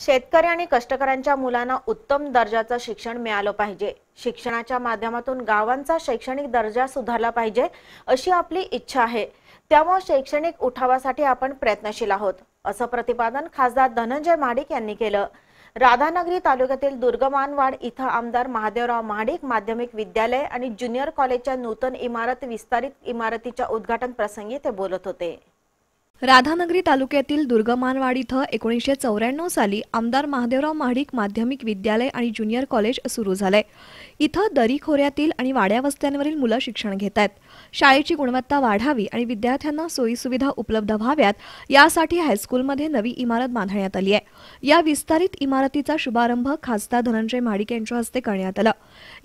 शेतकरी आणि कष्टकऱ्यांच्या मुलांना उत्तम दर्जाचं शिक्षण मिळालं पाहिजे शिक्षणाच्या माध्यमातून गावांचा शैक्षणिक दर्जा सुधारला पाहिजे अशी आपली इच्छा आहे त्यामुळे शैक्षणिक उठावासाठी आपण प्रयत्नशील आहोत असं प्रतिपादन खासदार धनंजय महाडिक यांनी केलं राधानगरी तालुक्यातील दुर्गमानवाड इथं आमदार महादेवराव महाडिक माध्यमिक विद्यालय आणि ज्युनियर कॉलेजच्या नूतन इमारत विस्तारित इमारतीच्या उद्घाटन प्रसंगी ते बोलत होते राधानगरी तालुक्यातील दुर्गमानवाड इथं एकोणीसशे चौऱ्याण्णव साली आमदार महादेवराव महाडिक माध्यमिक विद्यालय आणि ज्युनियर कॉलेज सुरू झालंय इथं दरी खोऱ्यातील आणि वाड्या वस्त्यांवरील मुलं शिक्षण घेत आहेत शाळेची गुणवत्ता वाढावी आणि विद्यार्थ्यांना सोयीसुविधा उपलब्ध व्हाव्यात यासाठी हायस्कूलमध्ये नवी इमारत बांधण्यात आली आहे या विस्तारित इमारतीचा शुभारंभ खासदार धनंजय महाडिक यांच्या हस्ते करण्यात आला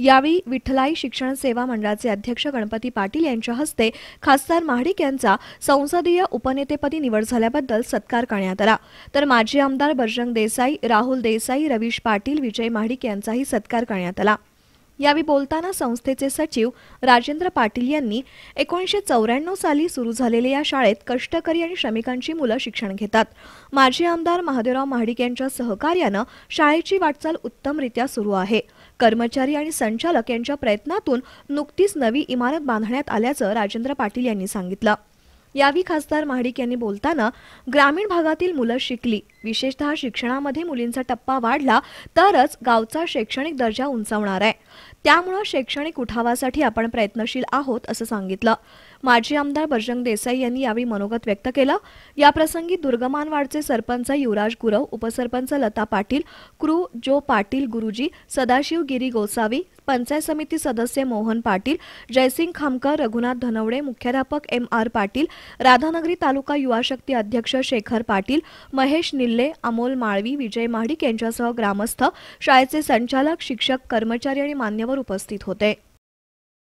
यावेळी विठ्ठलाई शिक्षण सेवा मंडळाचे अध्यक्ष गणपती पाटील यांच्या हस्ते खासदार महाडिक यांचा संसदीय उपनेते अध्यक्षपदी निवड झाल्याबद्दल सत्कार करण्यात आला तर माजी आमदार बजरंग देसाई राहुल देसाई रवीश पाटील विजय महाडिक यांचाही सत्कार करण्यात आला यावेळी बोलताना संस्थेचे सचिव राजेंद्र पाटील यांनी एकोणीसशे चौऱ्याण्णव साली सुरू झालेल्या या शाळेत कष्टकरी आणि श्रमिकांची मुलं शिक्षण घेतात माजी आमदार महादेवराव महाडिक यांच्या सहकार्यानं शाळेची वाटचाल उत्तमरित्या सुरू आहे कर्मचारी आणि संचालक यांच्या प्रयत्नातून नुकतीच नवी इमारत बांधण्यात आल्याचं राजेंद्र पाटील यांनी सांगितलं यावेळी खासदार महाडिक यांनी बोलताना ग्रामीण भागातील मुलं शिकली विशेषतः शिक्षणामध्ये मुलींचा टप्पा वाढला तरच गावचा शैक्षणिक दर्जा उंचावणार आहे त्यामुळं शैक्षणिक उठावासाठी आपण प्रयत्नशील आहोत असं सांगितलं माजी आमदार बजरंग देसाई यांनी यावेळी मनोगत व्यक्त केलं याप्रसंगी दुर्गमानवाडचे सरपंच युवराज गुरव उपसरपंच लता पाटील क्रू जो पाटील गुरुजी सदाशिव गिरी गोसावी पंचायत समिती सदस्य मोहन पाटील जयसिंग खामकर रघुनाथ धनवडे मुख्याध्यापक एम आर पाटील राधानगरी तालुका युवा शक्ती अध्यक्ष शेखर पाटील महेश निल अमोल माळवी विजय महाडिक यांच्यासह ग्रामस्थ शाळेचे संचालक शिक्षक कर्मचारी आणि मान्यवर उपस्थित होते